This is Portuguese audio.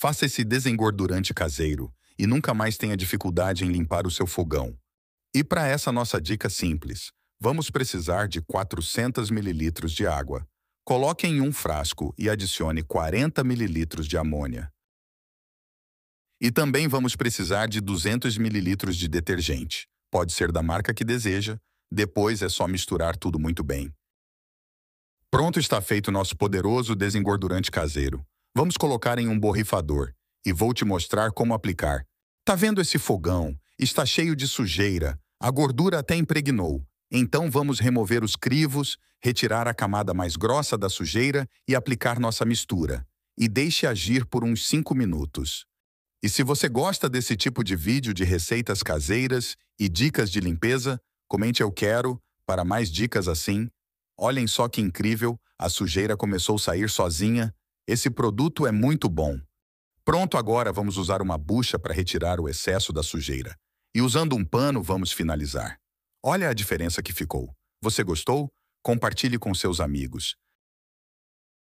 Faça esse desengordurante caseiro e nunca mais tenha dificuldade em limpar o seu fogão. E para essa nossa dica simples, vamos precisar de 400 ml de água. Coloque em um frasco e adicione 40 ml de amônia. E também vamos precisar de 200 ml de detergente. Pode ser da marca que deseja, depois é só misturar tudo muito bem. Pronto está feito nosso poderoso desengordurante caseiro. Vamos colocar em um borrifador e vou te mostrar como aplicar. Tá vendo esse fogão? Está cheio de sujeira. A gordura até impregnou. Então vamos remover os crivos, retirar a camada mais grossa da sujeira e aplicar nossa mistura. E deixe agir por uns 5 minutos. E se você gosta desse tipo de vídeo de receitas caseiras e dicas de limpeza, comente eu quero para mais dicas assim. Olhem só que incrível, a sujeira começou a sair sozinha esse produto é muito bom. Pronto, agora vamos usar uma bucha para retirar o excesso da sujeira. E usando um pano, vamos finalizar. Olha a diferença que ficou. Você gostou? Compartilhe com seus amigos.